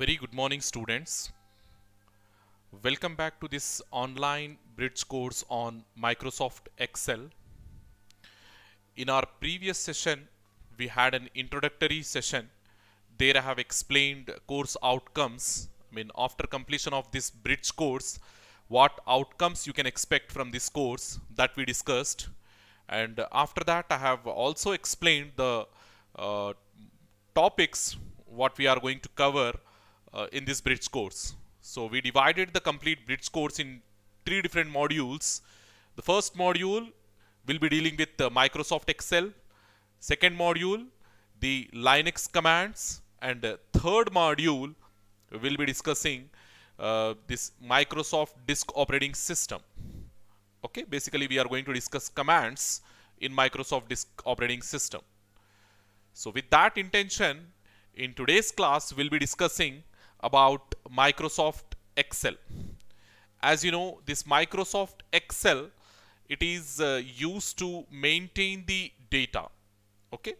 very good morning students welcome back to this online bridge course on Microsoft Excel in our previous session we had an introductory session there I have explained course outcomes I mean after completion of this bridge course what outcomes you can expect from this course that we discussed and after that I have also explained the uh, topics what we are going to cover uh, in this bridge course. So we divided the complete bridge course in three different modules. The first module will be dealing with uh, Microsoft Excel. Second module, the Linux commands. And uh, third module, will be discussing uh, this Microsoft disk operating system. Okay, basically we are going to discuss commands in Microsoft disk operating system. So with that intention, in today's class, we'll be discussing about Microsoft Excel. As you know, this Microsoft Excel, it is uh, used to maintain the data. Okay.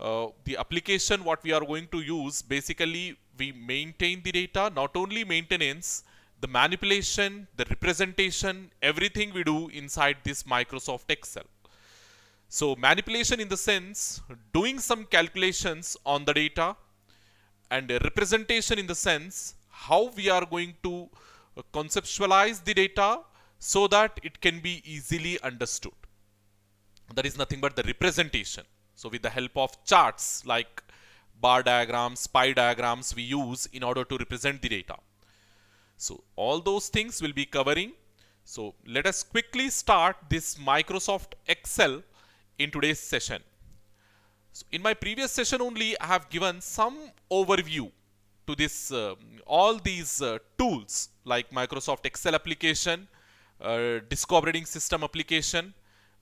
Uh, the application what we are going to use, basically we maintain the data, not only maintenance, the manipulation, the representation, everything we do inside this Microsoft Excel. So manipulation in the sense doing some calculations on the data, and representation in the sense how we are going to uh, conceptualize the data so that it can be easily understood. That is nothing but the representation. So with the help of charts like bar diagrams, pie diagrams we use in order to represent the data. So all those things will be covering. So let us quickly start this Microsoft Excel in today's session. So in my previous session only, I have given some overview to this uh, all these uh, tools like Microsoft Excel application, uh, disk operating system application,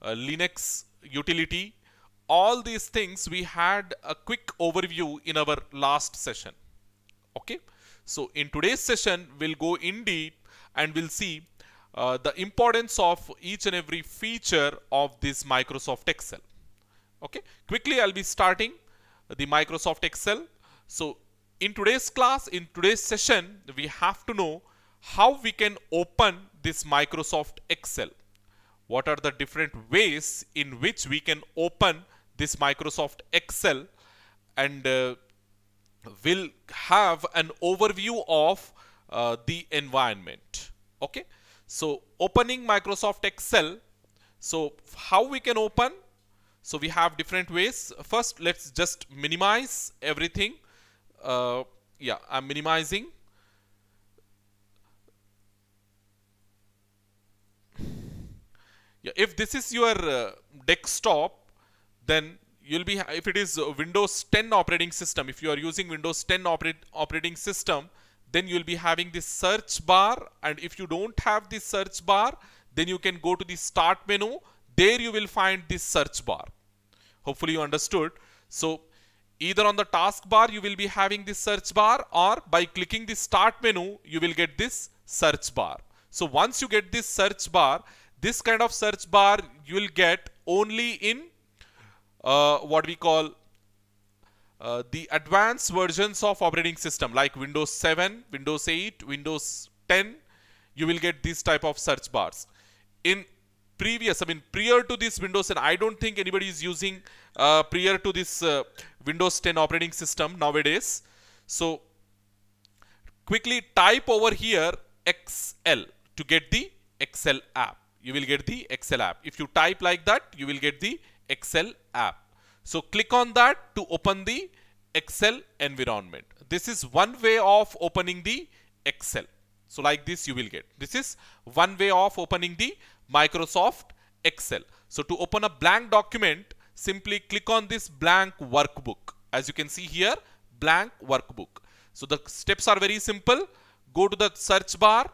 uh, Linux utility, all these things we had a quick overview in our last session. Okay, so in today's session we'll go in deep and we'll see uh, the importance of each and every feature of this Microsoft Excel okay quickly i'll be starting the microsoft excel so in today's class in today's session we have to know how we can open this microsoft excel what are the different ways in which we can open this microsoft excel and uh, will have an overview of uh, the environment okay so opening microsoft excel so how we can open so we have different ways. First, let's just minimize everything. Uh, yeah, I'm minimizing. Yeah, if this is your uh, desktop, then you'll be, if it is Windows 10 operating system, if you are using Windows 10 operate, operating system, then you'll be having this search bar. And if you don't have this search bar, then you can go to the start menu there you will find this search bar. Hopefully you understood. So either on the taskbar you will be having this search bar or by clicking the start menu you will get this search bar. So once you get this search bar, this kind of search bar you will get only in uh, what we call uh, the advanced versions of operating system like Windows 7, Windows 8, Windows 10, you will get these type of search bars. In previous, I mean prior to this Windows and I don't think anybody is using uh, prior to this uh, Windows 10 operating system nowadays. So quickly type over here XL to get the Excel app. You will get the Excel app. If you type like that, you will get the Excel app. So click on that to open the Excel environment. This is one way of opening the Excel. So like this you will get. This is one way of opening the Microsoft Excel. So to open a blank document, simply click on this blank workbook. As you can see here, blank workbook. So the steps are very simple. Go to the search bar,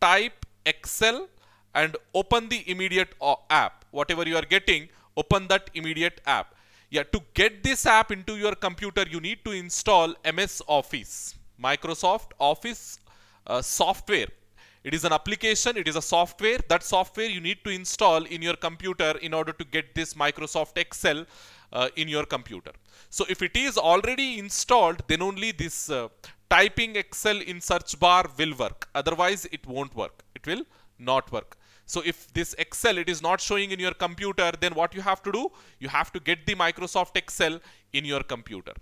type Excel and open the immediate uh, app. Whatever you are getting, open that immediate app. Yeah, to get this app into your computer, you need to install MS Office, Microsoft Office uh, software it is an application, it is a software. That software you need to install in your computer in order to get this Microsoft Excel uh, in your computer. So if it is already installed, then only this uh, typing Excel in search bar will work. Otherwise, it won't work. It will not work. So if this Excel, it is not showing in your computer, then what you have to do? You have to get the Microsoft Excel in your computer.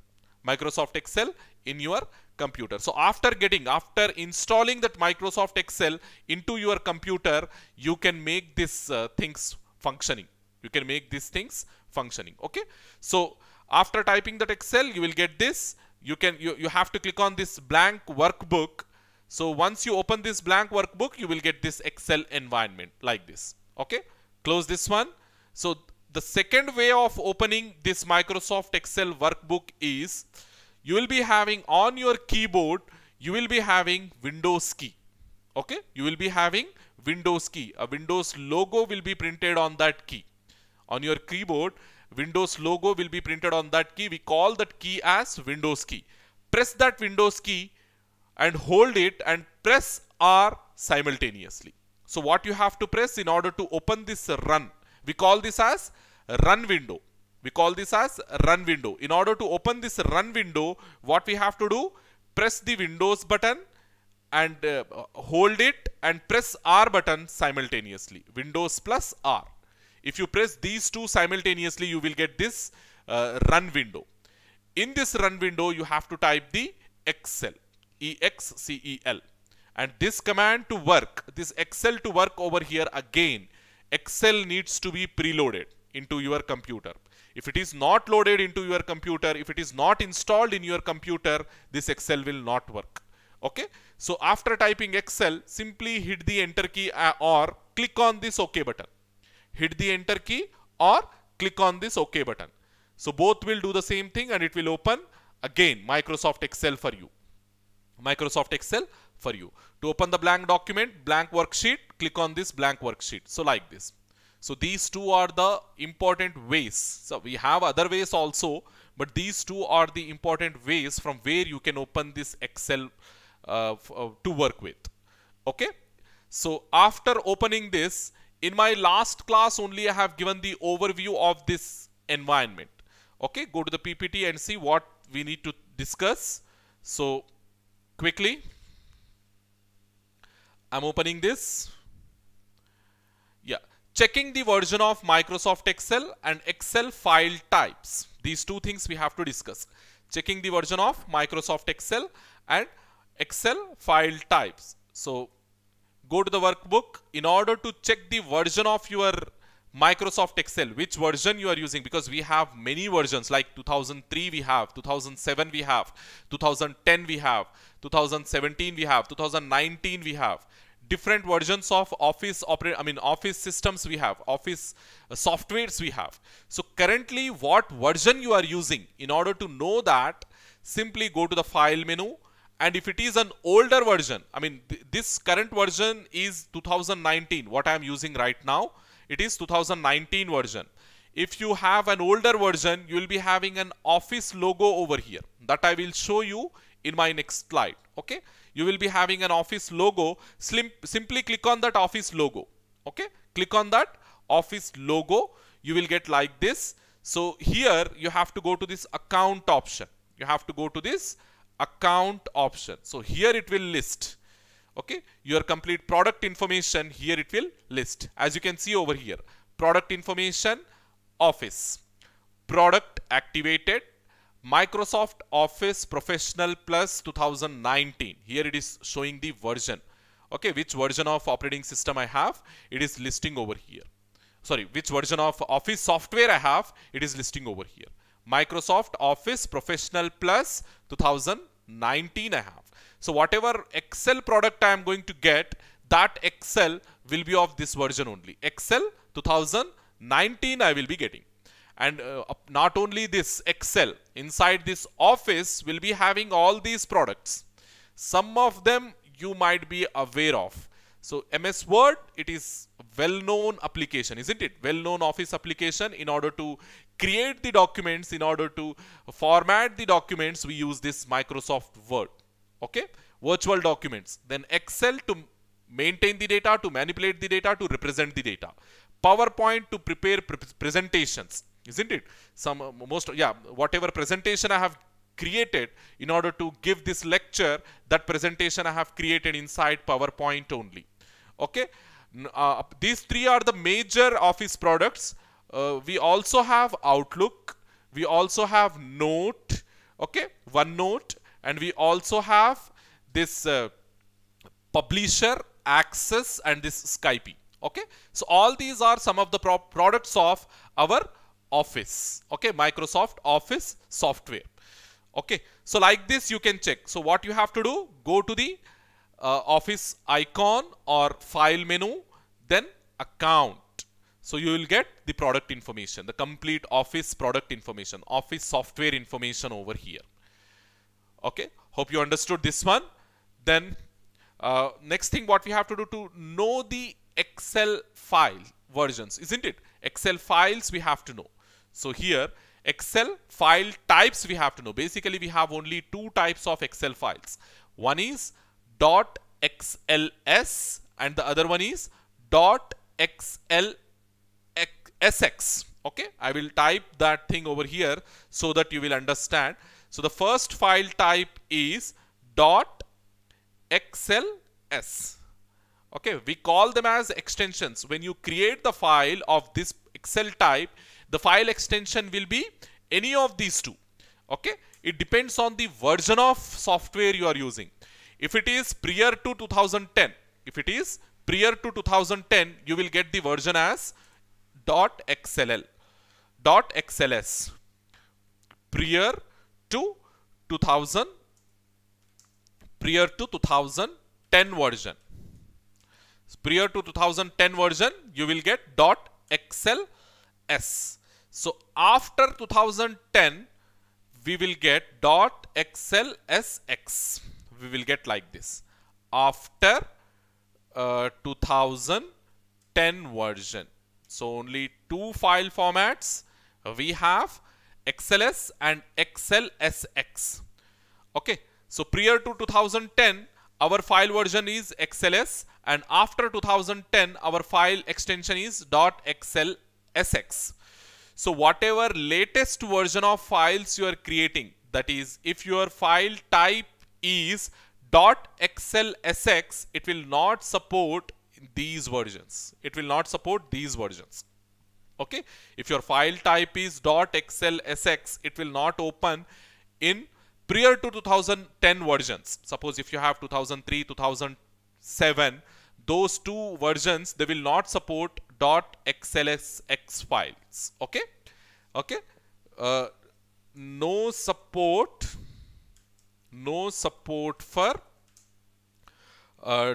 Microsoft Excel in your computer. So after getting, after installing that Microsoft Excel into your computer, you can make these uh, things functioning. You can make these things functioning. Okay. So after typing that Excel, you will get this. You can, you, you have to click on this blank workbook. So once you open this blank workbook, you will get this Excel environment like this. Okay. Close this one. So the second way of opening this Microsoft Excel workbook is you will be having on your keyboard, you will be having Windows key. Okay, you will be having Windows key. A Windows logo will be printed on that key. On your keyboard, Windows logo will be printed on that key. We call that key as Windows key. Press that Windows key and hold it and press R simultaneously. So what you have to press in order to open this run, we call this as run window. We call this as run window. In order to open this run window, what we have to do? Press the Windows button and uh, hold it and press R button simultaneously. Windows plus R. If you press these two simultaneously, you will get this uh, run window. In this run window, you have to type the Excel, E-X-C-E-L. And this command to work, this Excel to work over here again, Excel needs to be preloaded into your computer. If it is not loaded into your computer, if it is not installed in your computer, this Excel will not work. Okay. So after typing Excel, simply hit the enter key uh, or click on this OK button. Hit the enter key or click on this OK button. So both will do the same thing and it will open again Microsoft Excel for you. Microsoft Excel for you. To open the blank document, blank worksheet, click on this blank worksheet. So like this. So these two are the important ways. So we have other ways also, but these two are the important ways from where you can open this Excel uh, uh to work with. Okay. So after opening this, in my last class only I have given the overview of this environment. Okay. Go to the PPT and see what we need to discuss. So quickly, I'm opening this checking the version of Microsoft Excel and Excel file types. These two things we have to discuss. Checking the version of Microsoft Excel and Excel file types. So go to the workbook in order to check the version of your Microsoft Excel, which version you are using because we have many versions like 2003 we have, 2007 we have, 2010 we have, 2017 we have, 2019 we have different versions of office operate i mean office systems we have office uh, softwares we have so currently what version you are using in order to know that simply go to the file menu and if it is an older version i mean th this current version is 2019 what i am using right now it is 2019 version if you have an older version you will be having an office logo over here that i will show you in my next slide okay you will be having an office logo. Slim, simply click on that office logo. Okay, click on that office logo. You will get like this. So here you have to go to this account option. You have to go to this account option. So here it will list. Okay, your complete product information here it will list. As you can see over here, product information office product activated Microsoft Office Professional Plus 2019. Here it is showing the version. Okay, which version of operating system I have, it is listing over here. Sorry, which version of Office software I have, it is listing over here. Microsoft Office Professional Plus 2019 I have. So whatever Excel product I am going to get, that Excel will be of this version only. Excel 2019 I will be getting and uh, not only this excel inside this office will be having all these products some of them you might be aware of so ms word it is well known application isn't it well known office application in order to create the documents in order to format the documents we use this microsoft word okay virtual documents then excel to maintain the data to manipulate the data to represent the data powerpoint to prepare pre presentations isn't it? Some uh, most, yeah, whatever presentation I have created in order to give this lecture, that presentation I have created inside PowerPoint only. Okay. Uh, these three are the major office products. Uh, we also have Outlook. We also have Note. Okay. OneNote. And we also have this uh, Publisher, Access and this Skype. Okay. So all these are some of the pro products of our Office. Okay, Microsoft Office software. Okay, so like this you can check. So what you have to do, go to the uh, Office icon or file menu, then account. So you will get the product information, the complete Office product information, Office software information over here. Okay, hope you understood this one. Then uh, next thing what we have to do to know the Excel file versions, isn't it? Excel files we have to know. So here Excel file types we have to know. Basically, we have only two types of Excel files. One is .xls and the other one is .xlsx. Okay, I will type that thing over here so that you will understand. So the first file type is .xls. Okay, we call them as extensions. When you create the file of this Excel type, the file extension will be any of these two okay it depends on the version of software you are using if it is prior to 2010 if it is prior to 2010 you will get the version as dot xll dot xls prior to 2000 prior to 2010 version prior to 2010 version you will get dot xls so after 2010, we will get dot xlsx. We will get like this. After uh, 2010 version. So only two file formats we have XLS and XLSX. Okay. So prior to 2010, our file version is XLS and after 2010, our file extension is .xlsx. So whatever latest version of files you are creating, that is if your file type is .xlsx, it will not support these versions. It will not support these versions. Okay. If your file type is .xlsx, it will not open in prior to 2010 versions. Suppose if you have 2003, 2007, those two versions, they will not support dot xlsx files okay okay uh, no support no support for uh,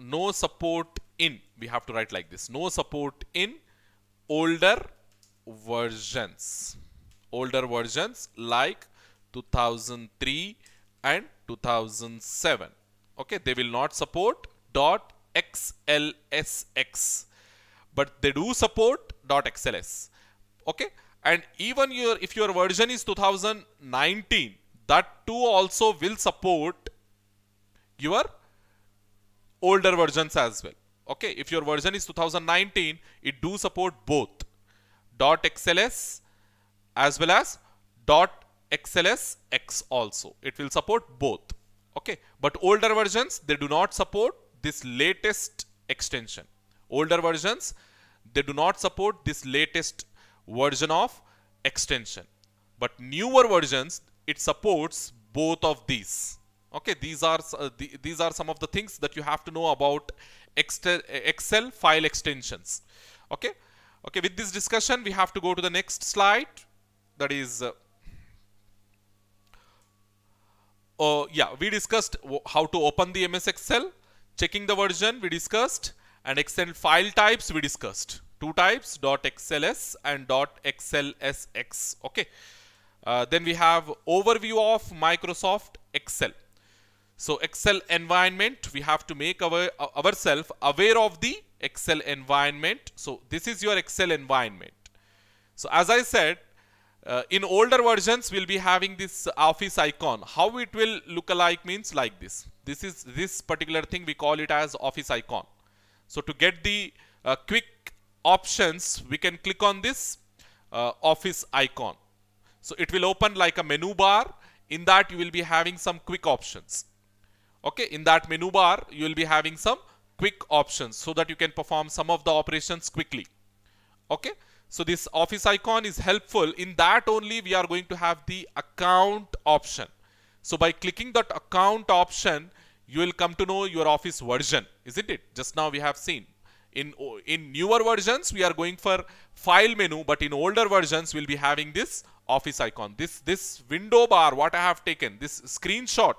no support in we have to write like this no support in older versions older versions like 2003 and 2007 okay they will not support dot .xlsx but they do support .xls okay and even your if your version is 2019 that too also will support your older versions as well okay if your version is 2019 it do support both .xls as well as .xlsx also it will support both okay but older versions they do not support this latest extension. Older versions, they do not support this latest version of extension. But newer versions, it supports both of these. Okay, these are uh, the, these are some of the things that you have to know about uh, Excel file extensions. Okay, okay. With this discussion, we have to go to the next slide. That is uh, uh, yeah, we discussed how to open the MS Excel, Checking the version we discussed and extend file types we discussed. Two types .xls and .xlsx. Okay. Uh, then we have overview of Microsoft Excel. So Excel environment, we have to make our, uh, ourselves aware of the Excel environment. So this is your Excel environment. So as I said, uh, in older versions, we'll be having this office icon. How it will look alike means like this. This is this particular thing we call it as office icon. So to get the uh, quick options, we can click on this uh, office icon. So it will open like a menu bar. In that you will be having some quick options. Okay, in that menu bar you will be having some quick options so that you can perform some of the operations quickly. Okay, so this office icon is helpful. In that only we are going to have the account option. So by clicking that account option, you will come to know your office version, isn't it? Just now we have seen. In, in newer versions, we are going for file menu, but in older versions, we'll be having this office icon. This, this window bar, what I have taken, this screenshot,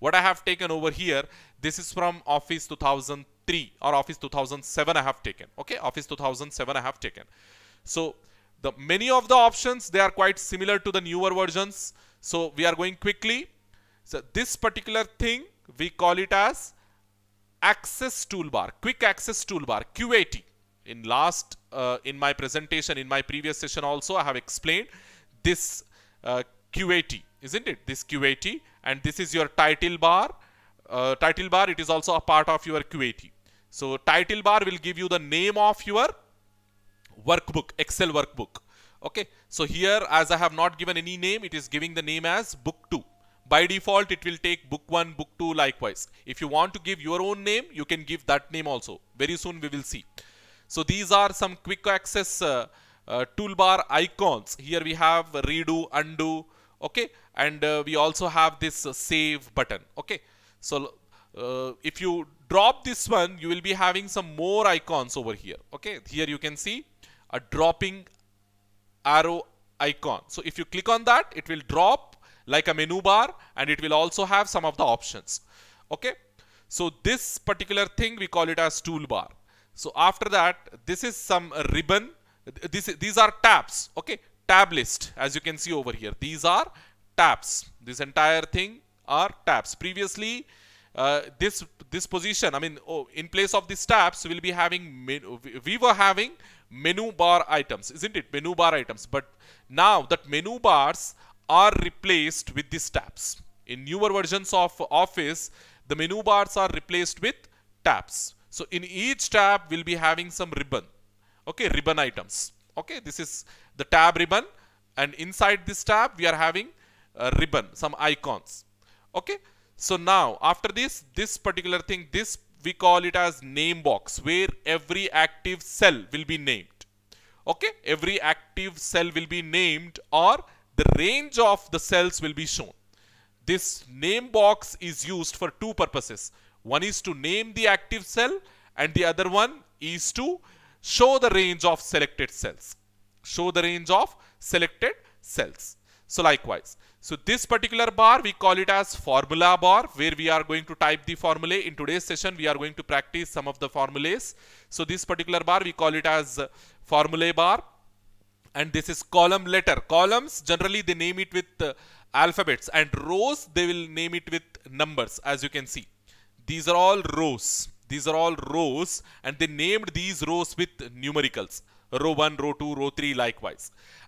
what I have taken over here, this is from Office 2003 or Office 2007 I have taken. Okay, Office 2007 I have taken. So the many of the options, they are quite similar to the newer versions. So we are going quickly so this particular thing, we call it as access toolbar, quick access toolbar, QAT. In last, uh, in my presentation, in my previous session also, I have explained this uh, QAT, isn't it? This QAT and this is your title bar. Uh, title bar, it is also a part of your QAT. So title bar will give you the name of your workbook, Excel workbook. Okay. So here, as I have not given any name, it is giving the name as book 2 by default it will take book 1 book 2 likewise if you want to give your own name you can give that name also very soon we will see so these are some quick access uh, uh, toolbar icons here we have redo undo okay and uh, we also have this uh, save button okay so uh, if you drop this one you will be having some more icons over here okay here you can see a dropping arrow icon so if you click on that it will drop like a menu bar and it will also have some of the options. Okay. So this particular thing we call it as toolbar. So after that, this is some ribbon. This, these are tabs. Okay. Tab list as you can see over here. These are tabs. This entire thing are tabs. Previously, uh, this this position, I mean, oh, in place of these tabs, we'll be having menu, we were having menu bar items, isn't it? Menu bar items. But now that menu bars are replaced with these tabs. In newer versions of Office, the menu bars are replaced with tabs. So in each tab, we'll be having some ribbon. Okay, ribbon items. Okay, this is the tab ribbon. And inside this tab, we are having a ribbon, some icons. Okay, so now after this, this particular thing, this we call it as name box, where every active cell will be named. Okay, every active cell will be named or the range of the cells will be shown. This name box is used for two purposes. One is to name the active cell and the other one is to show the range of selected cells. Show the range of selected cells. So likewise, so this particular bar we call it as formula bar where we are going to type the formulae. In today's session we are going to practice some of the formulas. So this particular bar we call it as formulae bar and this is column letter columns generally they name it with uh, alphabets and rows they will name it with numbers as you can see these are all rows these are all rows and they named these rows with numericals row 1 row 2 row 3 likewise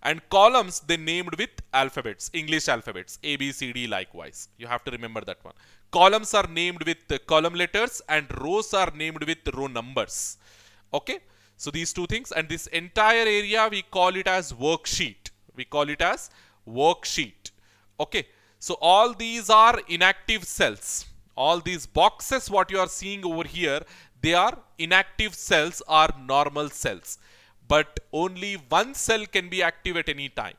and columns they named with alphabets english alphabets a b c d likewise you have to remember that one columns are named with uh, column letters and rows are named with row numbers okay so these two things and this entire area we call it as worksheet. We call it as worksheet. Okay. So all these are inactive cells. All these boxes what you are seeing over here, they are inactive cells or normal cells. But only one cell can be active at any time.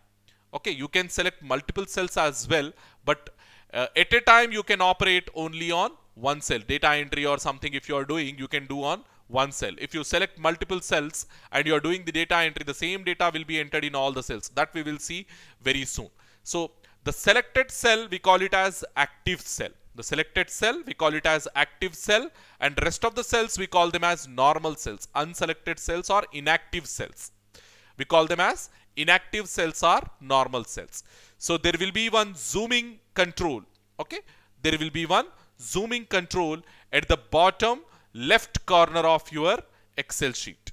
Okay, you can select multiple cells as well, but uh, at a time you can operate only on one cell. Data entry or something if you are doing, you can do on one cell. If you select multiple cells and you are doing the data entry, the same data will be entered in all the cells. That we will see very soon. So the selected cell, we call it as active cell. The selected cell, we call it as active cell and rest of the cells, we call them as normal cells. Unselected cells or inactive cells. We call them as inactive cells or normal cells. So there will be one zooming control. Okay. There will be one zooming control at the bottom left corner of your Excel sheet.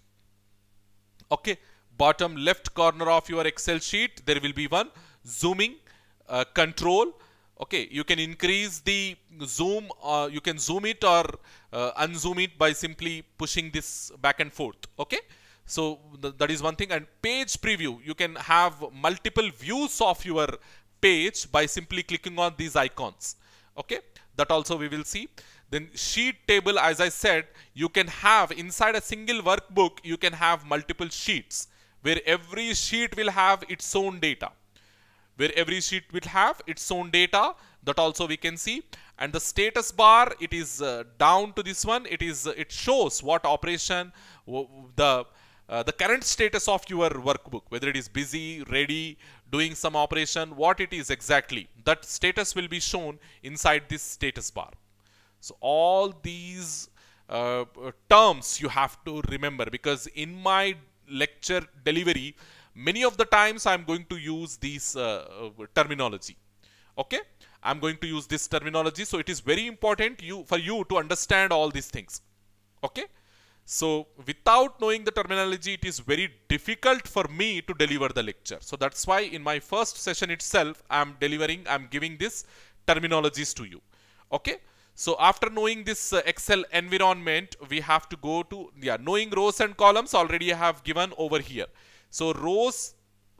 Okay, bottom left corner of your Excel sheet, there will be one zooming uh, control. Okay, you can increase the zoom, uh, you can zoom it or uh, unzoom it by simply pushing this back and forth. Okay, so th that is one thing. And page preview, you can have multiple views of your page by simply clicking on these icons. Okay, that also we will see. Then sheet table, as I said, you can have inside a single workbook, you can have multiple sheets where every sheet will have its own data. Where every sheet will have its own data that also we can see and the status bar it is uh, down to this one it is uh, it shows what operation the uh, the current status of your workbook whether it is busy ready doing some operation what it is exactly that status will be shown inside this status bar so all these uh, terms you have to remember because in my lecture delivery, many of the times I'm going to use these uh, uh, terminology. Okay, I'm going to use this terminology. So it is very important you for you to understand all these things. Okay, so without knowing the terminology, it is very difficult for me to deliver the lecture. So that's why in my first session itself, I'm delivering, I'm giving this terminologies to you. Okay. So after knowing this uh, Excel environment, we have to go to, yeah, knowing rows and columns already I have given over here. So rows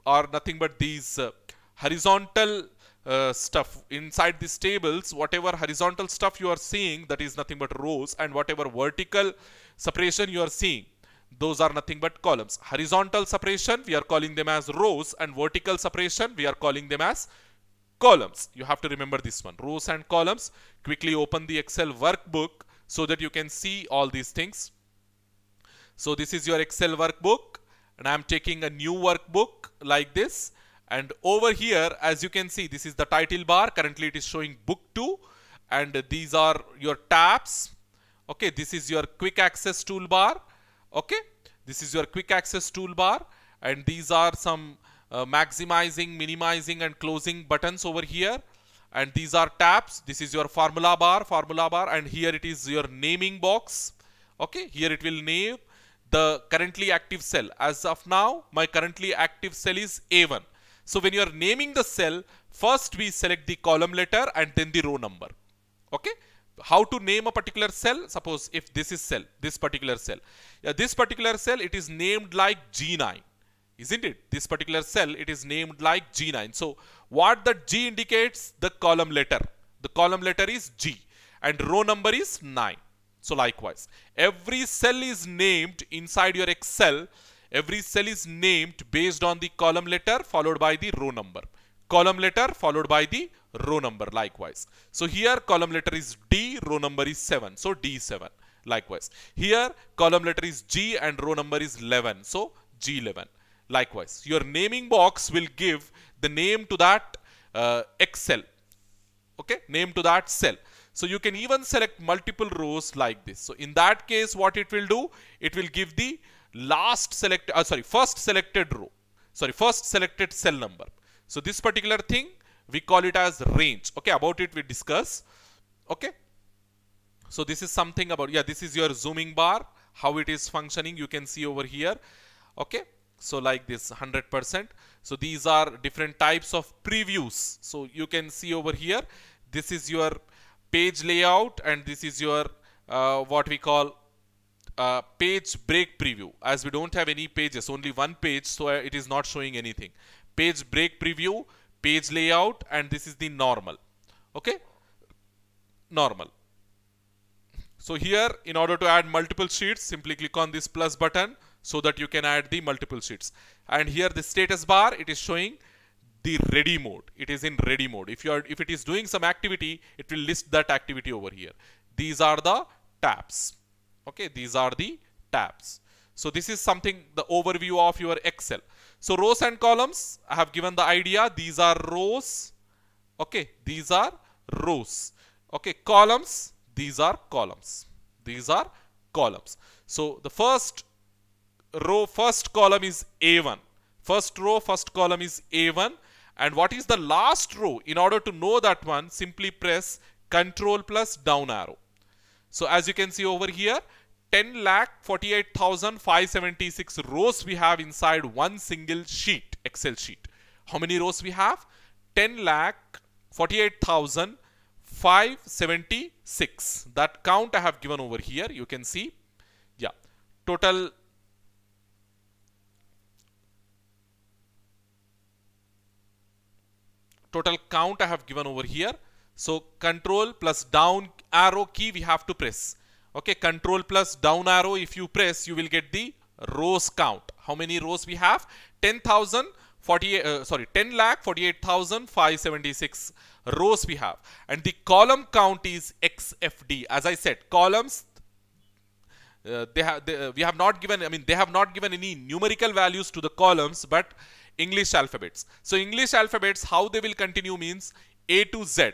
are nothing but these uh, horizontal uh, stuff inside these tables, whatever horizontal stuff you are seeing, that is nothing but rows and whatever vertical separation you are seeing, those are nothing but columns. Horizontal separation, we are calling them as rows and vertical separation, we are calling them as columns. You have to remember this one, rows and columns. Quickly open the Excel workbook so that you can see all these things. So this is your Excel workbook and I'm taking a new workbook like this. And over here, as you can see, this is the title bar. Currently it is showing book two and these are your tabs. Okay, this is your quick access toolbar. Okay, this is your quick access toolbar and these are some uh, maximizing, minimizing and closing buttons over here. And these are tabs. This is your formula bar, formula bar. And here it is your naming box. Okay, here it will name the currently active cell. As of now, my currently active cell is A1. So when you are naming the cell, first we select the column letter and then the row number. Okay how to name a particular cell suppose if this is cell this particular cell yeah, uh, this particular cell it is named like g9 isn't it? This particular cell, it is named like G9. So what the G indicates? The column letter. The column letter is G and row number is 9. So likewise, every cell is named inside your Excel. Every cell is named based on the column letter followed by the row number. Column letter followed by the row number likewise. So here column letter is D, row number is 7. So D7 likewise. Here column letter is G and row number is 11. So G11. Likewise, your naming box will give the name to that uh, Excel, okay, name to that cell. So you can even select multiple rows like this. So in that case, what it will do, it will give the last select, uh, sorry, first selected row, sorry, first selected cell number. So this particular thing, we call it as range. Okay, about it we discuss. Okay. So this is something about, yeah, this is your zooming bar, how it is functioning. You can see over here. Okay so like this 100% so these are different types of previews so you can see over here this is your page layout and this is your uh, what we call uh, page break preview as we don't have any pages only one page so uh, it is not showing anything page break preview page layout and this is the normal okay normal so here in order to add multiple sheets simply click on this plus button so that you can add the multiple sheets and here the status bar it is showing the ready mode it is in ready mode if you are if it is doing some activity it will list that activity over here these are the tabs okay these are the tabs so this is something the overview of your excel so rows and columns i have given the idea these are rows okay these are rows okay columns these are columns these are columns so the first row first column is A1. First row first column is A1 and what is the last row in order to know that one simply press control plus down arrow. So as you can see over here 10 lakh 48,576 rows we have inside one single sheet excel sheet. How many rows we have? 10 lakh 48,576 that count I have given over here you can see yeah total total count I have given over here. So control plus down arrow key we have to press. Okay, control plus down arrow if you press you will get the rows count. How many rows we have? Ten thousand forty-eight. uh, sorry 10 lakh 48,576 rows we have and the column count is XFD as I said columns uh, they have they, uh, we have not given I mean they have not given any numerical values to the columns but English alphabets. So English alphabets, how they will continue means A to Z.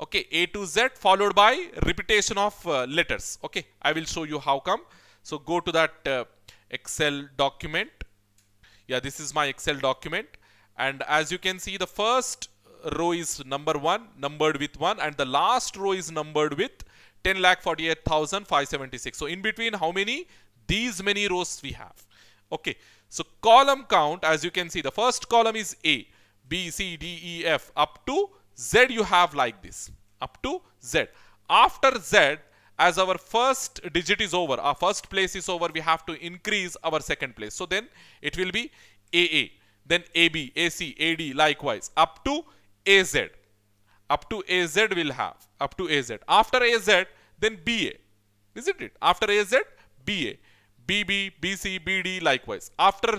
Okay, A to Z followed by repetition of uh, letters. Okay, I will show you how come. So go to that uh, Excel document. Yeah, this is my Excel document. And as you can see, the first row is number one, numbered with one, and the last row is numbered with 10 lakh So in between how many? These many rows we have. Okay. So column count, as you can see, the first column is A, B, C, D, E, F, up to Z you have like this, up to Z. After Z, as our first digit is over, our first place is over, we have to increase our second place. So then it will be AA, then AB, AC, AD, likewise, up to AZ. Up to AZ Z, will have, up to AZ. After AZ, then BA, isn't it? After AZ, BA. BB, BC, BD likewise. After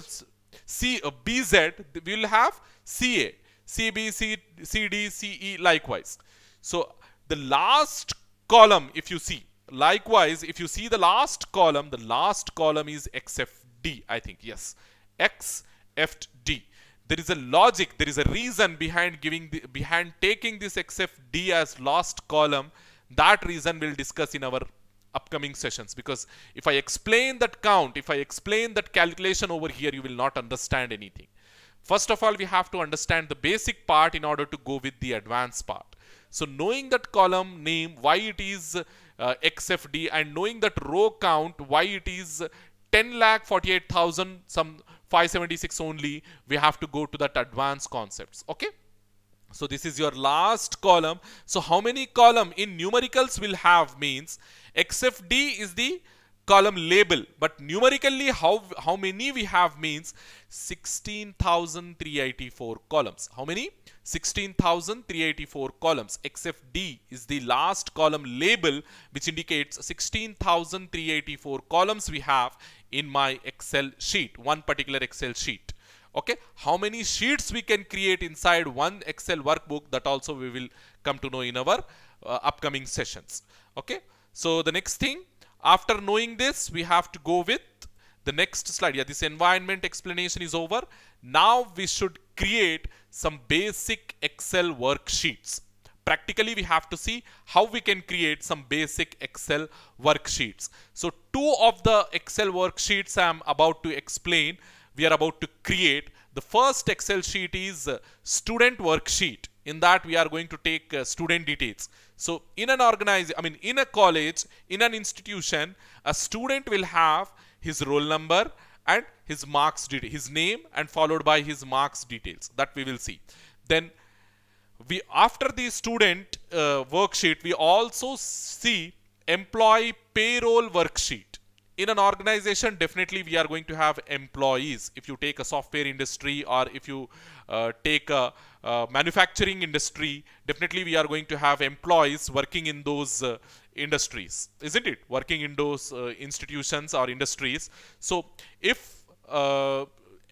C, uh, BZ, we will have CA, CB, C, CD, CE likewise. So the last column, if you see, likewise, if you see the last column, the last column is XFD, I think, yes, XFD. There is a logic, there is a reason behind giving the, behind taking this XFD as last column. That reason we'll discuss in our upcoming sessions because if I explain that count, if I explain that calculation over here, you will not understand anything. First of all, we have to understand the basic part in order to go with the advanced part. So knowing that column name, why it is uh, XFD and knowing that row count, why it is 10 lakh 48,000, some 576 only, we have to go to that advanced concepts. Okay. So this is your last column. So how many column in numericals will have means XFD is the column label but numerically how, how many we have means 16,384 columns. How many? 16,384 columns XFD is the last column label which indicates 16,384 columns we have in my Excel sheet, one particular Excel sheet okay how many sheets we can create inside one excel workbook that also we will come to know in our uh, upcoming sessions okay so the next thing after knowing this we have to go with the next slide yeah this environment explanation is over now we should create some basic excel worksheets practically we have to see how we can create some basic Excel worksheets. So two of the Excel worksheets I'm about to explain we are about to create. The first Excel sheet is uh, student worksheet. In that we are going to take uh, student details. So in an organize, I mean in a college, in an institution, a student will have his roll number and his marks detail, his name and followed by his marks details that we will see. Then we after the student uh, worksheet, we also see employee payroll worksheet in an organization definitely we are going to have employees if you take a software industry or if you uh, take a uh, manufacturing industry definitely we are going to have employees working in those uh, industries isn't it working in those uh, institutions or industries so if uh,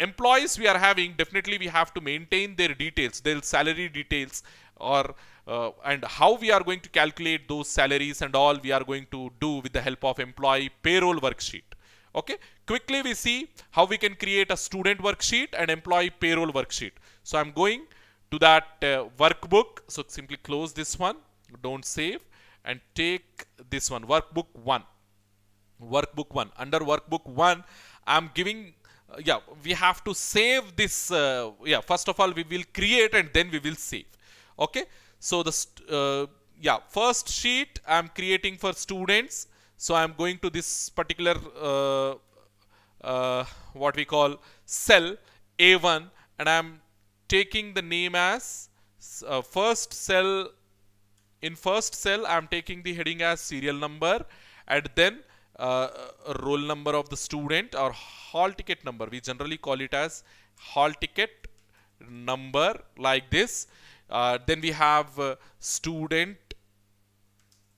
employees we are having definitely we have to maintain their details their salary details or uh, and how we are going to calculate those salaries and all we are going to do with the help of employee payroll worksheet okay quickly we see how we can create a student worksheet and employee payroll worksheet so i'm going to that uh, workbook so simply close this one don't save and take this one workbook 1 workbook 1 under workbook 1 i'm giving uh, yeah we have to save this uh, yeah first of all we will create and then we will save okay so the, uh, yeah, first sheet I'm creating for students. So I'm going to this particular, uh, uh, what we call cell A1 and I'm taking the name as uh, first cell. In first cell, I'm taking the heading as serial number and then uh, roll number of the student or hall ticket number. We generally call it as hall ticket number like this uh, then we have uh, student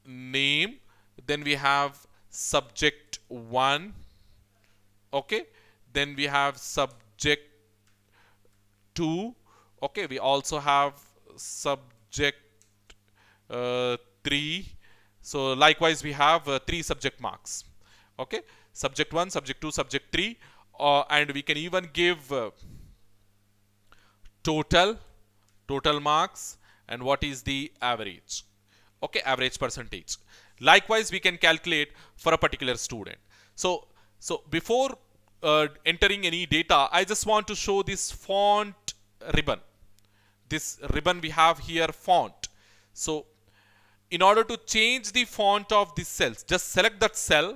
name. Then we have subject one. Okay. Then we have subject two. Okay. We also have subject uh, three. So likewise, we have uh, three subject marks. Okay. Subject one, subject two, subject three. and we can even give total total marks and what is the average okay average percentage likewise we can calculate for a particular student so so before uh, entering any data I just want to show this font ribbon this ribbon we have here font so in order to change the font of these cells just select that cell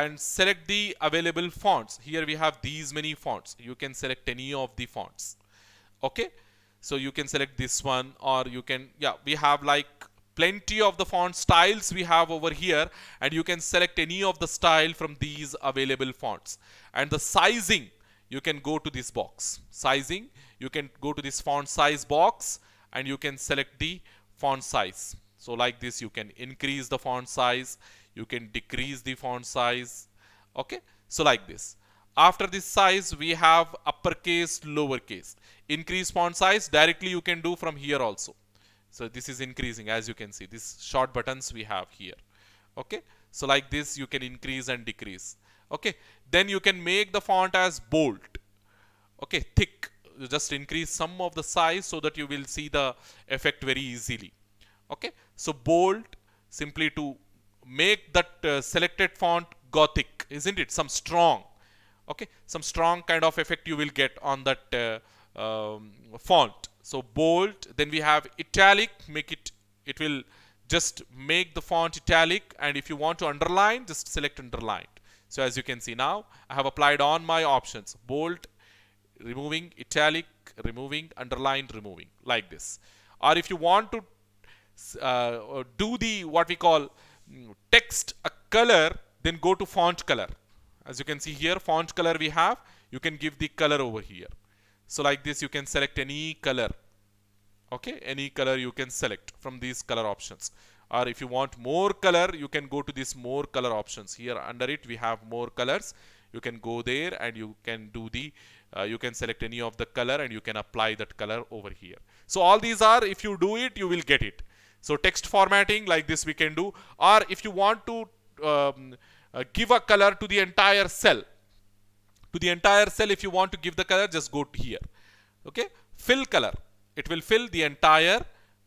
and select the available fonts here we have these many fonts you can select any of the fonts okay so you can select this one or you can yeah we have like plenty of the font styles we have over here and you can select any of the style from these available fonts and the sizing you can go to this box sizing you can go to this font size box and you can select the font size so like this you can increase the font size you can decrease the font size okay so like this after this size, we have uppercase, lowercase. Increase font size directly you can do from here also. So this is increasing as you can see. These short buttons we have here. Okay. So like this you can increase and decrease. Okay. Then you can make the font as bold. Okay. Thick. You just increase some of the size so that you will see the effect very easily. Okay. So bold simply to make that uh, selected font gothic. Isn't it? Some strong okay some strong kind of effect you will get on that uh, um, font so bold then we have italic make it it will just make the font italic and if you want to underline just select underlined. so as you can see now I have applied on my options bold removing italic removing underlined removing like this or if you want to uh, do the what we call mm, text a color then go to font color as you can see here font color we have you can give the color over here so like this you can select any color okay any color you can select from these color options or if you want more color you can go to this more color options here under it we have more colors you can go there and you can do the uh, you can select any of the color and you can apply that color over here so all these are if you do it you will get it so text formatting like this we can do or if you want to um, uh, give a color to the entire cell to the entire cell if you want to give the color just go to here okay fill color it will fill the entire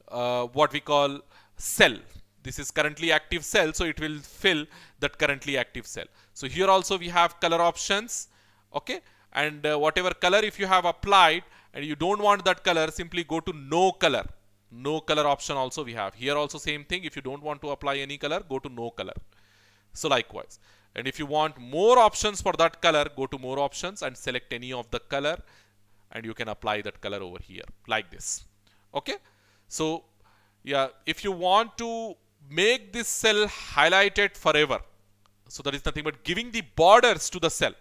uh, what we call cell this is currently active cell so it will fill that currently active cell so here also we have color options okay and uh, whatever color if you have applied and you don't want that color simply go to no color no color option also we have here also same thing if you don't want to apply any color go to no color so likewise. And if you want more options for that color, go to more options and select any of the color and you can apply that color over here like this. Okay. So yeah, if you want to make this cell highlighted forever, so that is nothing but giving the borders to the cell,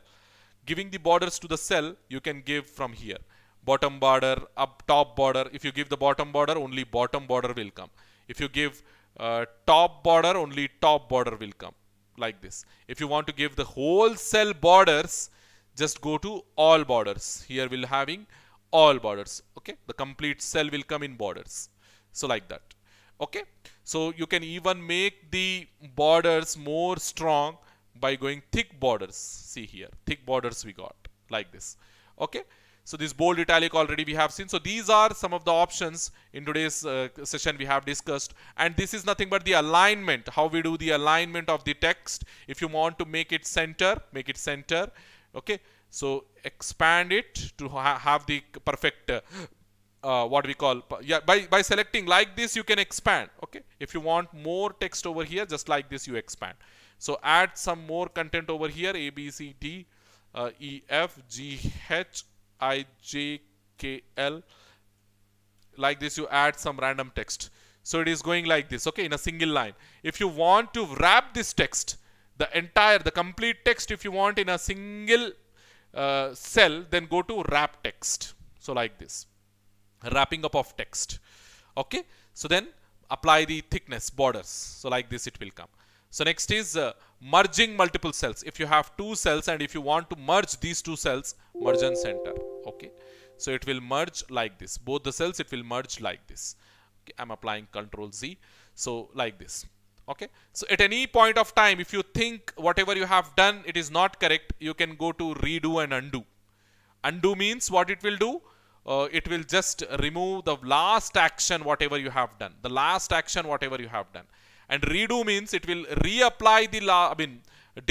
giving the borders to the cell, you can give from here bottom border, up top border. If you give the bottom border, only bottom border will come. If you give uh, top border, only top border will come like this. If you want to give the whole cell borders, just go to all borders. Here we'll having all borders. Okay, the complete cell will come in borders. So like that. Okay, so you can even make the borders more strong by going thick borders. See here, thick borders we got like this. Okay. So this bold italic already we have seen. So these are some of the options in today's uh, session we have discussed. And this is nothing but the alignment, how we do the alignment of the text. If you want to make it center, make it center. Okay. So expand it to ha have the perfect, uh, uh, what we call, yeah, by, by selecting like this, you can expand. Okay. If you want more text over here, just like this, you expand. So add some more content over here, A, B, C, D, uh, E, F, G, H, ijkl like this you add some random text so it is going like this okay in a single line if you want to wrap this text the entire the complete text if you want in a single uh, cell then go to wrap text so like this wrapping up of text okay so then apply the thickness borders so like this it will come so next is uh, merging multiple cells if you have two cells and if you want to merge these two cells merge and center okay so it will merge like this both the cells it will merge like this okay, i'm applying control z so like this okay so at any point of time if you think whatever you have done it is not correct you can go to redo and undo undo means what it will do uh, it will just remove the last action whatever you have done the last action whatever you have done and redo means it will reapply the la i mean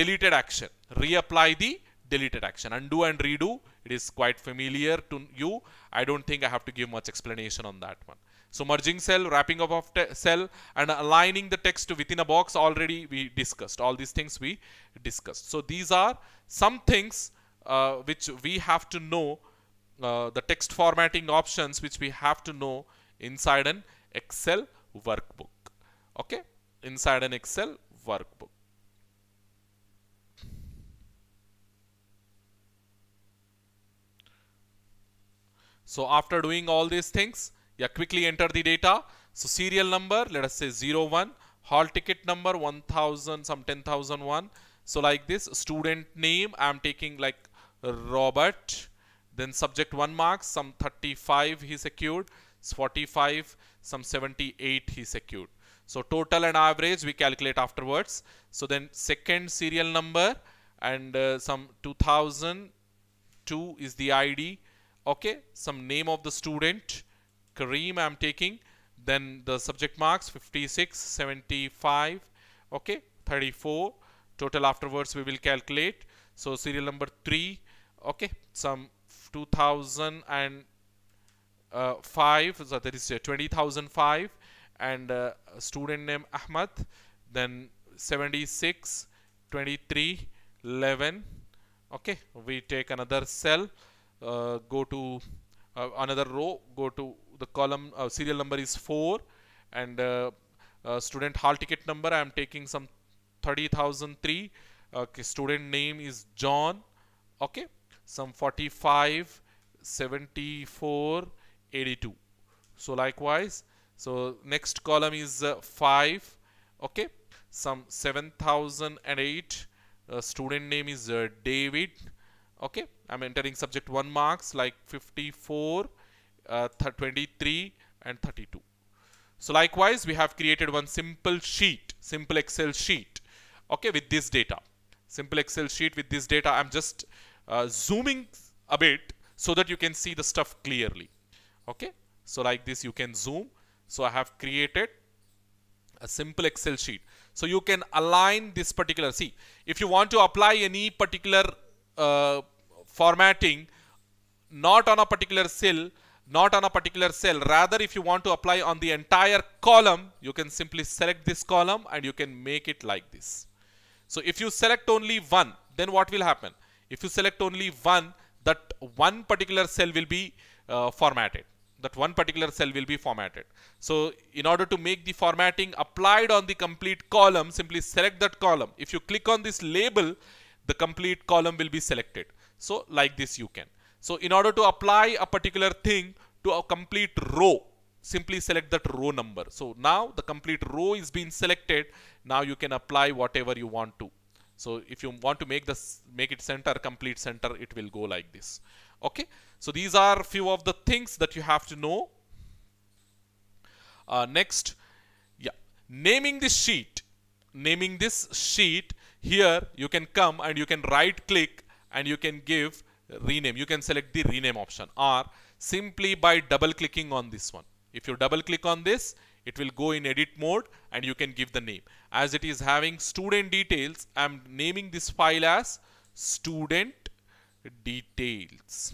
deleted action reapply the deleted action. Undo and redo, it is quite familiar to you. I don't think I have to give much explanation on that one. So merging cell, wrapping up of cell and aligning the text within a box already we discussed. All these things we discussed. So these are some things uh, which we have to know, uh, the text formatting options which we have to know inside an Excel workbook. Okay, inside an Excel workbook. So after doing all these things, yeah, quickly enter the data. So serial number, let us say 01, hall ticket number 1000, some 10,001. So like this, student name, I'm taking like Robert, then subject 1 marks, some 35 he secured, 45, some 78 he secured. So total and average we calculate afterwards. So then second serial number and uh, some 2002 is the ID okay some name of the student Kareem I'm taking then the subject marks 56 75 okay 34 total afterwards we will calculate so serial number 3 okay some 2005 uh, so that is uh, 20005 and uh, student name Ahmad then 76 23 11 okay we take another cell uh, go to uh, another row, go to the column uh, serial number is 4 and student hall ticket number I am taking some 30,003 okay student name is John okay some 45 74 82 so likewise so next column is uh, 5 okay some 7008 uh, student name is uh, David okay i'm entering subject 1 marks like 54 uh, 23 and 32 so likewise we have created one simple sheet simple excel sheet okay with this data simple excel sheet with this data i'm just uh, zooming a bit so that you can see the stuff clearly okay so like this you can zoom so i have created a simple excel sheet so you can align this particular see if you want to apply any particular uh, formatting not on a particular cell, not on a particular cell. Rather, if you want to apply on the entire column, you can simply select this column and you can make it like this. So if you select only one, then what will happen? If you select only one, that one particular cell will be uh, formatted. That one particular cell will be formatted. So in order to make the formatting applied on the complete column, simply select that column. If you click on this label, the complete column will be selected. So like this you can. So in order to apply a particular thing to a complete row, simply select that row number. So now the complete row is being selected. Now you can apply whatever you want to. So if you want to make this, make it center, complete center, it will go like this. Okay. So these are few of the things that you have to know. Uh, next, yeah, naming this sheet, naming this sheet here you can come and you can right click and you can give rename. You can select the rename option or simply by double clicking on this one. If you double click on this, it will go in edit mode and you can give the name. As it is having student details, I'm naming this file as student details.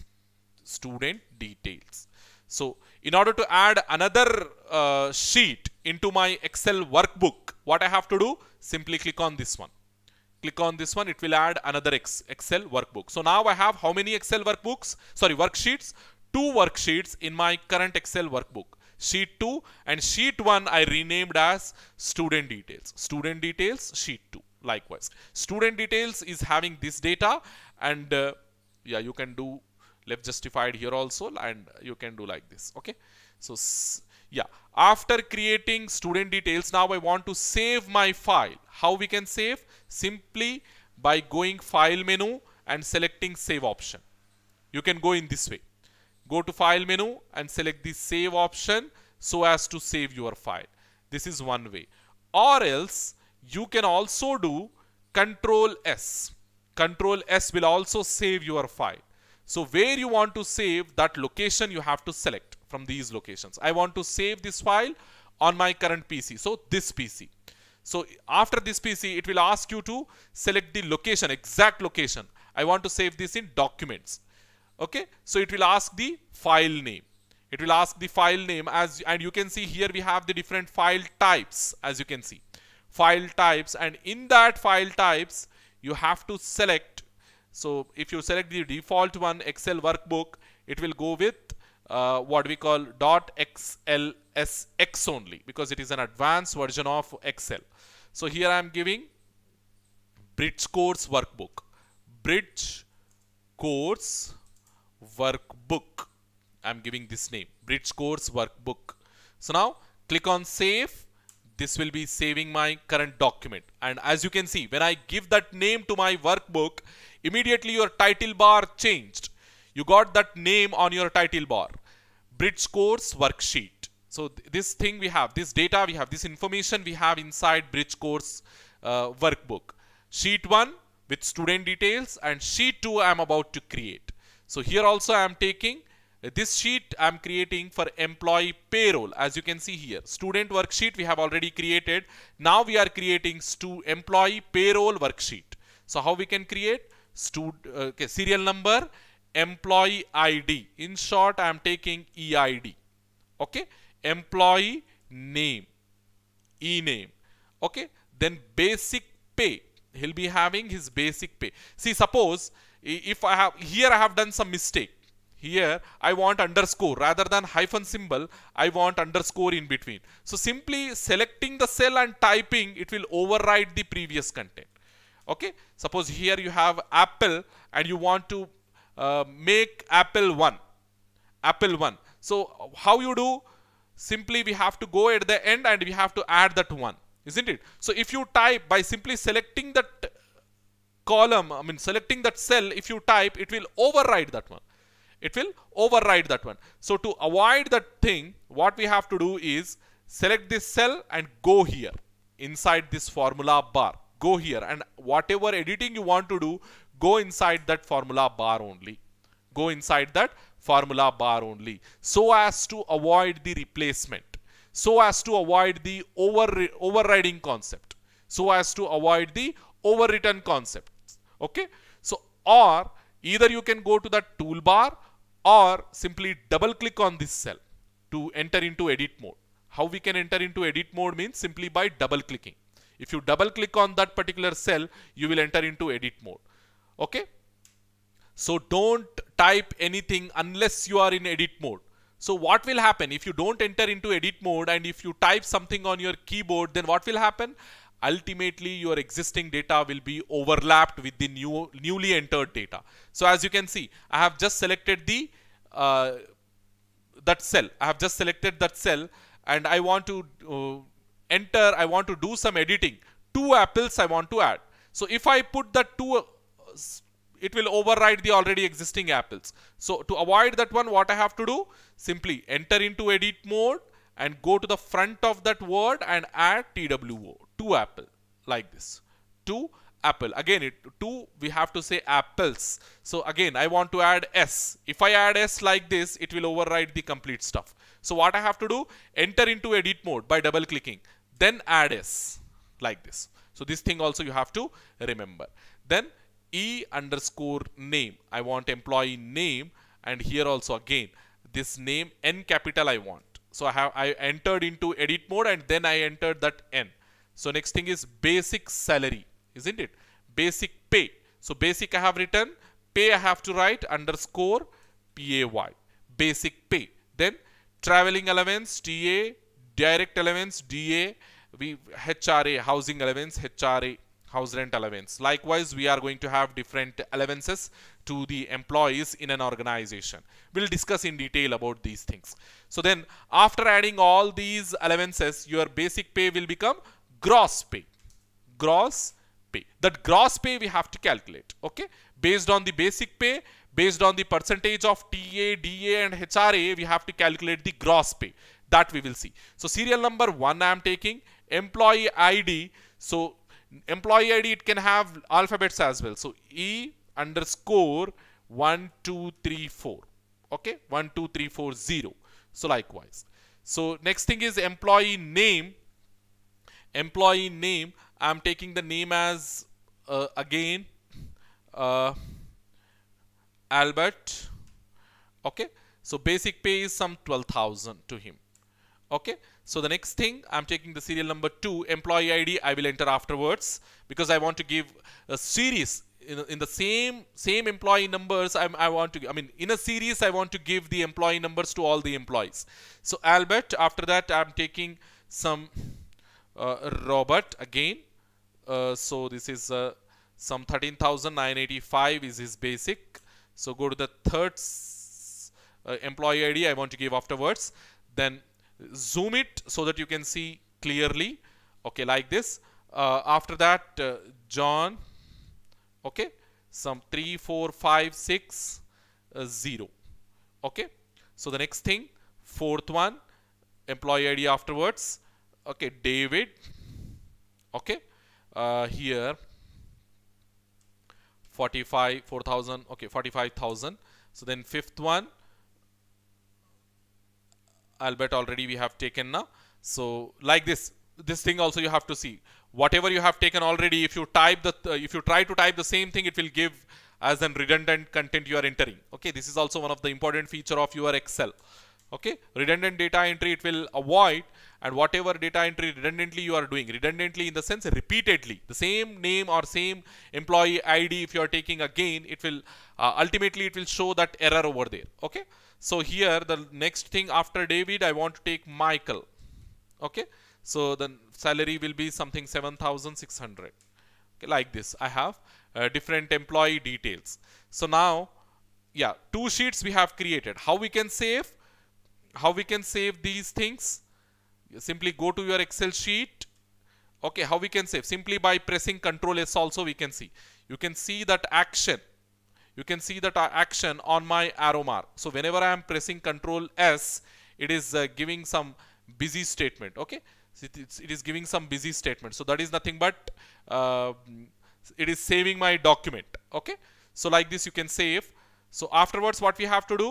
Student details. So in order to add another uh, sheet into my Excel workbook, what I have to do? Simply click on this one click on this one it will add another excel workbook so now i have how many excel workbooks sorry worksheets two worksheets in my current excel workbook sheet 2 and sheet 1 i renamed as student details student details sheet 2 likewise student details is having this data and uh, yeah you can do left justified here also and you can do like this okay so yeah after creating student details now I want to save my file how we can save simply by going file menu and selecting save option you can go in this way go to file menu and select the save option so as to save your file this is one way or else you can also do control S control S will also save your file so where you want to save that location you have to select from these locations. I want to save this file on my current PC. So this PC. So after this PC, it will ask you to select the location, exact location. I want to save this in documents. Okay. So it will ask the file name. It will ask the file name as and you can see here we have the different file types as you can see. File types and in that file types, you have to select. So if you select the default one Excel workbook, it will go with uh, what we call .xlsx only because it is an advanced version of Excel. So here I am giving Bridge Course Workbook. Bridge Course Workbook. I am giving this name, Bridge Course Workbook. So now click on Save. This will be saving my current document. And as you can see, when I give that name to my workbook, immediately your title bar changed you got that name on your title bar. Bridge course worksheet. So th this thing we have, this data we have, this information we have inside bridge course uh, workbook. Sheet 1 with student details and sheet 2 I am about to create. So here also I am taking uh, this sheet I'm creating for employee payroll as you can see here student worksheet we have already created now we are creating stu employee payroll worksheet so how we can create stud uh, okay, serial number employee ID. In short, I am taking EID. Okay, employee name, E name. Okay, then basic pay. He'll be having his basic pay. See, suppose if I have here, I have done some mistake. Here, I want underscore rather than hyphen symbol. I want underscore in between. So simply selecting the cell and typing, it will override the previous content okay suppose here you have apple and you want to uh, make apple 1 apple 1 so how you do simply we have to go at the end and we have to add that one isn't it so if you type by simply selecting that column i mean selecting that cell if you type it will override that one it will override that one so to avoid that thing what we have to do is select this cell and go here inside this formula bar go here and whatever editing you want to do go inside that formula bar only. Go inside that formula bar only so as to avoid the replacement. So as to avoid the over overriding concept. So as to avoid the overwritten concept. Okay. So or either you can go to the toolbar or simply double click on this cell to enter into edit mode. How we can enter into edit mode means simply by double clicking. If you double click on that particular cell, you will enter into edit mode okay so don't type anything unless you are in edit mode so what will happen if you don't enter into edit mode and if you type something on your keyboard then what will happen ultimately your existing data will be overlapped with the new newly entered data so as you can see i have just selected the uh, that cell i have just selected that cell and i want to uh, enter i want to do some editing two apples i want to add so if i put the two it will override the already existing apples. So to avoid that one, what I have to do? Simply enter into edit mode and go to the front of that word and add TWO, to apple, like this, to apple. Again, it to, we have to say apples. So again, I want to add S. If I add S like this, it will override the complete stuff. So what I have to do? Enter into edit mode by double clicking, then add S like this. So this thing also you have to remember. Then e underscore name. I want employee name and here also again this name n capital I want. So I have I entered into edit mode and then I entered that n. So next thing is basic salary, isn't it? Basic pay. So basic I have written pay I have to write underscore pay basic pay. Then traveling allowance TA direct allowance DA we HRA housing allowance HRA house rent allowance. Likewise, we are going to have different allowances to the employees in an organization. We'll discuss in detail about these things. So then after adding all these allowances, your basic pay will become gross pay. Gross pay. That gross pay we have to calculate, okay? Based on the basic pay, based on the percentage of TA, DA and HRA, we have to calculate the gross pay. That we will see. So serial number 1 I am taking, employee ID. So employee ID, it can have alphabets as well. So E underscore 1234. Okay, 12340. So likewise. So next thing is employee name. Employee name, I'm taking the name as uh, again uh, Albert. Okay, so basic pay is some 12,000 to him. Okay. So the next thing, I'm taking the serial number 2, employee ID, I will enter afterwards because I want to give a series. In, in the same same employee numbers, I'm, I want to, I mean, in a series, I want to give the employee numbers to all the employees. So Albert, after that, I'm taking some uh, Robert again. Uh, so this is uh, some 13,985 is his basic. So go to the third uh, employee ID I want to give afterwards. Then zoom it so that you can see clearly okay like this uh, after that uh, John okay some 3 4 5 6 uh, 0 okay so the next thing fourth one employee ID afterwards okay David okay uh, here 45 4000 okay 45000 so then fifth one albeit already we have taken now so like this this thing also you have to see whatever you have taken already if you type the uh, if you try to type the same thing it will give as an redundant content you are entering okay this is also one of the important feature of your excel okay redundant data entry it will avoid and whatever data entry redundantly you are doing redundantly in the sense repeatedly the same name or same employee id if you are taking again it will uh, ultimately it will show that error over there okay so here the next thing after david i want to take michael okay so the salary will be something 7600 okay, like this i have uh, different employee details so now yeah two sheets we have created how we can save how we can save these things simply go to your excel sheet okay how we can save simply by pressing control s also we can see you can see that action you can see that uh, action on my arrow mark so whenever i am pressing control s it is uh, giving some busy statement okay it is giving some busy statement so that is nothing but uh, it is saving my document okay so like this you can save so afterwards what we have to do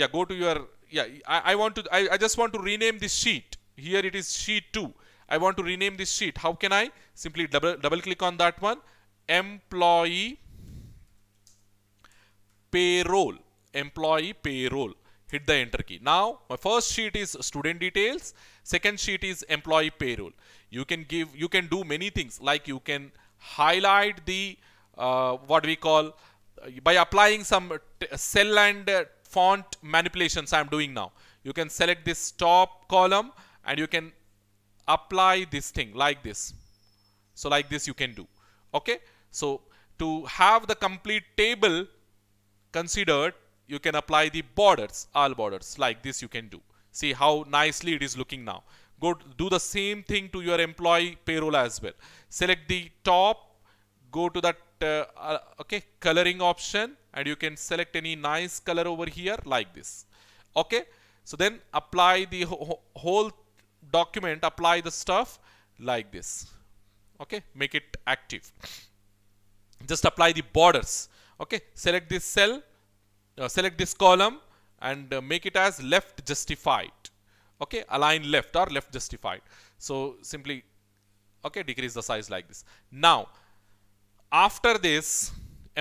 yeah go to your yeah I, I want to I, I just want to rename this sheet here it is sheet 2 I want to rename this sheet how can I simply double double click on that one employee payroll employee payroll hit the enter key now my first sheet is student details second sheet is employee payroll you can give you can do many things like you can highlight the uh, what we call uh, by applying some cell and uh, font manipulations I'm doing now you can select this top column and you can apply this thing like this so like this you can do okay so to have the complete table considered you can apply the borders all borders like this you can do see how nicely it is looking now go do the same thing to your employee payroll as well select the top go to that uh, uh, okay coloring option and you can select any nice color over here like this okay so then apply the whole document apply the stuff like this okay make it active just apply the borders okay select this cell uh, select this column and uh, make it as left justified okay align left or left justified so simply okay decrease the size like this now after this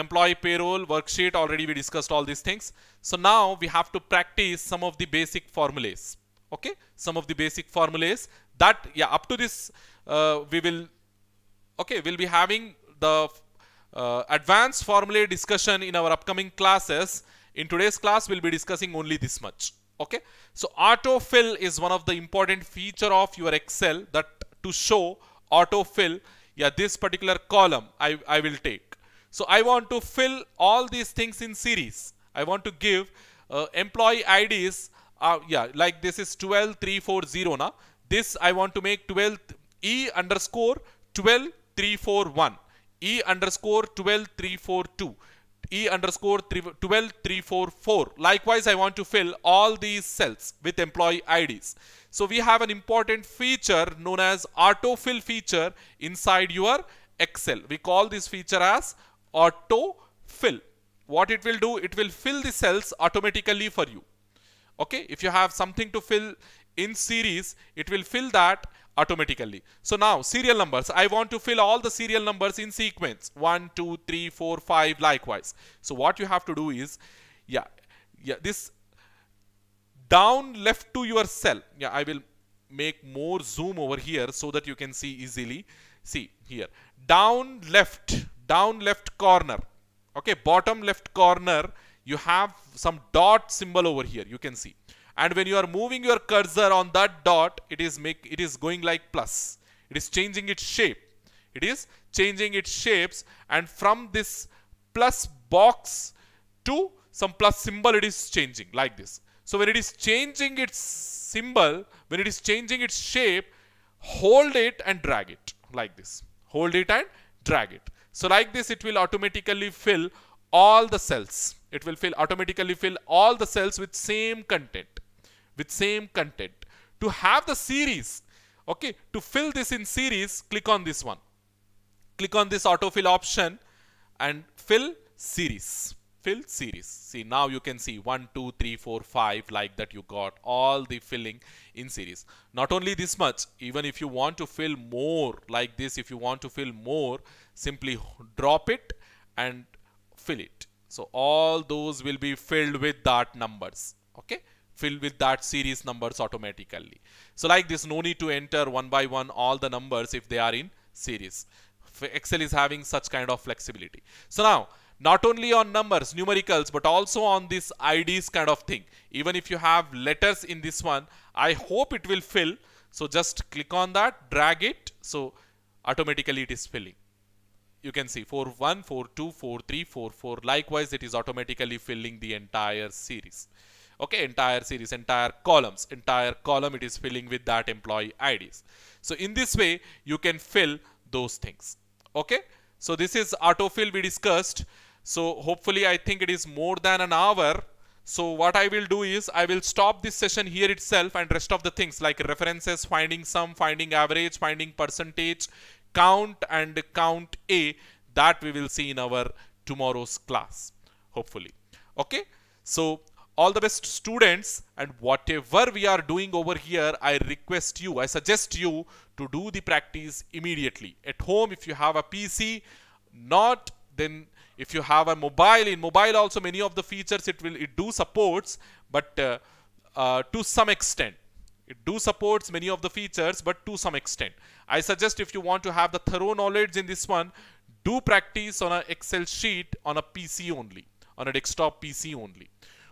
employee payroll worksheet already we discussed all these things so now we have to practice some of the basic formulas okay some of the basic formula is that yeah up to this uh, we will okay we'll be having the uh, advanced formula discussion in our upcoming classes in today's class we'll be discussing only this much okay so autofill is one of the important feature of your excel that to show autofill yeah this particular column i i will take so i want to fill all these things in series i want to give uh, employee ids uh, yeah, like this is 12340 na. This I want to make 12 E underscore 12341. E underscore 12342. E underscore 12344. Likewise, I want to fill all these cells with employee IDs. So we have an important feature known as autofill feature inside your Excel. We call this feature as autofill. What it will do, it will fill the cells automatically for you okay if you have something to fill in series it will fill that automatically so now serial numbers i want to fill all the serial numbers in sequence 1 2 3 4 5 likewise so what you have to do is yeah yeah this down left to your cell yeah i will make more zoom over here so that you can see easily see here down left down left corner okay bottom left corner you have some dot symbol over here you can see and when you are moving your cursor on that dot it is make it is going like plus it is changing its shape it is changing its shapes and from this plus box to some plus symbol it is changing like this so when it is changing its symbol when it is changing its shape hold it and drag it like this hold it and drag it so like this it will automatically fill all the cells it will fill automatically fill all the cells with same content with same content to have the series okay to fill this in series click on this one click on this autofill option and fill series fill series see now you can see 1 2 3 4 5 like that you got all the filling in series not only this much even if you want to fill more like this if you want to fill more simply drop it and fill it so all those will be filled with that numbers. Okay filled with that series numbers automatically. So like this, no need to enter one by one all the numbers if they are in series. Excel is having such kind of flexibility. So now, not only on numbers, numericals, but also on this IDs kind of thing. Even if you have letters in this one, I hope it will fill. So just click on that, drag it. So automatically it is filling you can see for 1 4 2 4 3 4 4 likewise it is automatically filling the entire series okay entire series entire columns entire column it is filling with that employee IDs so in this way you can fill those things okay so this is autofill we discussed so hopefully I think it is more than an hour so what I will do is I will stop this session here itself and rest of the things like references, finding sum, finding average, finding percentage, count and count A that we will see in our tomorrow's class, hopefully. Okay, so all the best students and whatever we are doing over here, I request you, I suggest you to do the practice immediately. At home, if you have a PC, not then if you have a mobile, in mobile also many of the features it will, it do supports, but uh, uh, to some extent. It do supports many of the features, but to some extent. I suggest if you want to have the thorough knowledge in this one, do practice on an Excel sheet on a PC only, on a desktop PC only.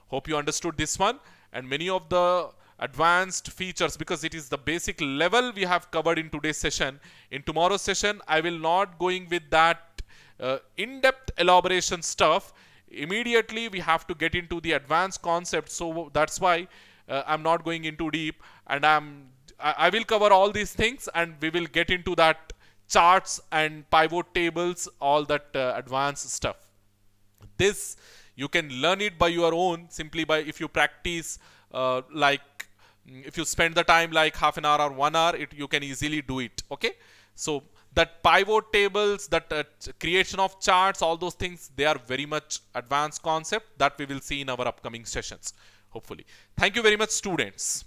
Hope you understood this one and many of the advanced features because it is the basic level we have covered in today's session. In tomorrow's session, I will not going with that uh, in-depth elaboration stuff. Immediately, we have to get into the advanced concept. So that's why uh, I'm not going into deep and I'm I, will cover all these things and we will get into that charts and pivot tables, all that uh, advanced stuff. This you can learn it by your own simply by if you practice uh, like mm, if you spend the time like half an hour or one hour it you can easily do it okay so that pivot tables that uh, creation of charts all those things they are very much advanced concept that we will see in our upcoming sessions hopefully thank you very much students